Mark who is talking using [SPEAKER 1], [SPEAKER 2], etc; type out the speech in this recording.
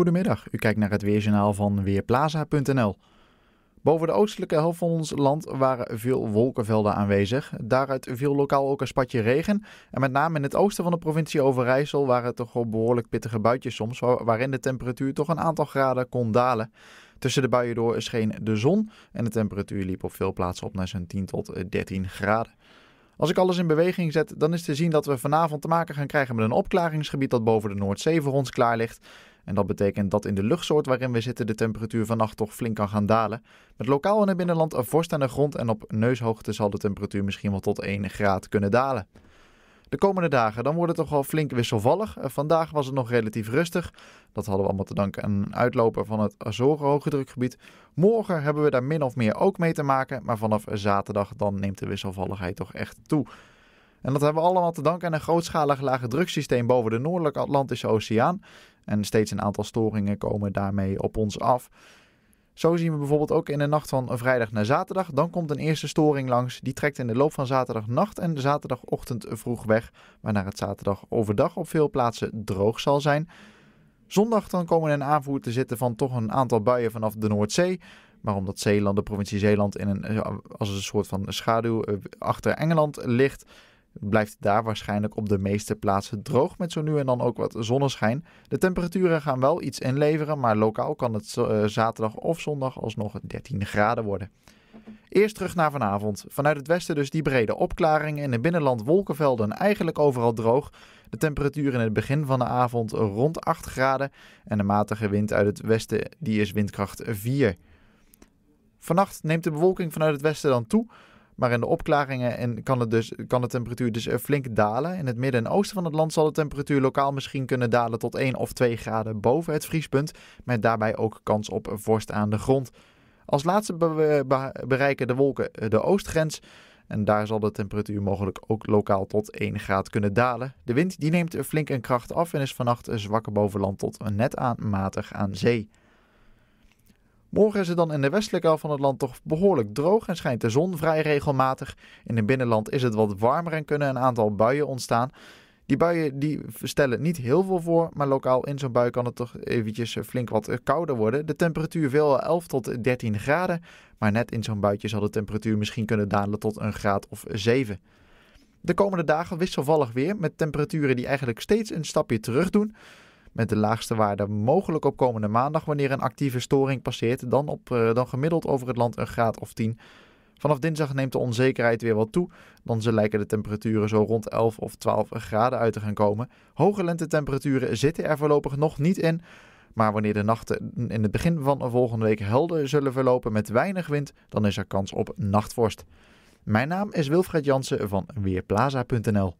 [SPEAKER 1] Goedemiddag, u kijkt naar het weerjournaal van Weerplaza.nl. Boven de oostelijke helft van ons land waren veel wolkenvelden aanwezig. Daaruit viel lokaal ook een spatje regen. En met name in het oosten van de provincie Overijssel waren het toch wel behoorlijk pittige buitjes soms, waarin de temperatuur toch een aantal graden kon dalen. Tussen de buien door scheen de zon en de temperatuur liep op veel plaatsen op naar zo'n 10 tot 13 eh, graden. Als ik alles in beweging zet, dan is te zien dat we vanavond te maken gaan krijgen met een opklaringsgebied dat boven de Noordzee voor ons klaar ligt. En dat betekent dat in de luchtsoort waarin we zitten de temperatuur vannacht toch flink kan gaan dalen. Met lokaal in het binnenland een vorst aan de grond en op neushoogte zal de temperatuur misschien wel tot 1 graad kunnen dalen. De komende dagen dan wordt het toch wel flink wisselvallig. Eh, vandaag was het nog relatief rustig. Dat hadden we allemaal te danken aan een uitloper van het Azoren drukgebied. Morgen hebben we daar min of meer ook mee te maken, maar vanaf zaterdag dan neemt de wisselvalligheid toch echt toe. En dat hebben we allemaal te danken aan een grootschalig lage druksysteem boven de Noordelijke Atlantische Oceaan. En steeds een aantal storingen komen daarmee op ons af. Zo zien we bijvoorbeeld ook in de nacht van vrijdag naar zaterdag. Dan komt een eerste storing langs. Die trekt in de loop van zaterdagnacht en de zaterdagochtend vroeg weg. Waarna het zaterdag overdag op veel plaatsen droog zal zijn. Zondag dan komen een aanvoer te zitten van toch een aantal buien vanaf de Noordzee. Maar omdat Zeeland, de provincie Zeeland, in een, eh, als een soort van schaduw eh, achter Engeland ligt, blijft daar waarschijnlijk op de meeste plaatsen droog met zo nu en dan ook wat zonneschijn. De temperaturen gaan wel iets inleveren, maar lokaal kan het eh, zaterdag of zondag alsnog 13 graden worden. Eerst terug naar vanavond. Vanuit het westen dus die brede opklaringen in het binnenland wolkenvelden eigenlijk overal droog. De temperatuur in het begin van de avond rond 8 graden en de matige wind uit het westen die is windkracht 4. Vannacht neemt de bewolking vanuit het westen dan toe. Maar in de opklaringen en kan, het dus, kan de temperatuur dus eh, flink dalen. In het midden en oosten van het land zal de temperatuur lokaal misschien kunnen dalen tot 1 of 2 graden boven het vriespunt. Met daarbij ook kans op vorst aan de grond. Als laatste bereiken de wolken eh, de oostgrens. En daar zal de temperatuur mogelijk ook lokaal tot 1 graad kunnen dalen. De wind die neemt eh, flink in kracht af en is vannacht zwakker bovenland tot net aan matig aan zee. Morgen is het dan in de westelijke helft van het land toch behoorlijk droog en schijnt de zon vrij regelmatig. In het binnenland is het wat warmer en kunnen een aantal buien ontstaan. Die buien die stellen niet heel veel voor, maar lokaal in zo'n bui kan het toch eventjes flink wat kouder worden. De temperatuur veel 11 tot 13 graden, maar net in zo'n buitje zal de temperatuur misschien kunnen dalen tot een graad of 7. De komende dagen wisselvallig weer met temperaturen die eigenlijk steeds een stapje terug doen met de laagste waarde mogelijk op komende maandag wanneer een actieve storing passeert, dan, op, eh, dan gemiddeld over het land een graad of 10. Vanaf dinsdag neemt de onzekerheid weer wat toe, dan ze lijken de temperaturen zo rond 11 of 12 graden uit te gaan komen. Hoge lentetemperaturen zitten er voorlopig nog niet in, maar wanneer de nachten in het begin van volgende week helder zullen verlopen met weinig wind, dan is er kans op nachtvorst. Mijn naam is Wilfred Jansen van Weerplaza.nl.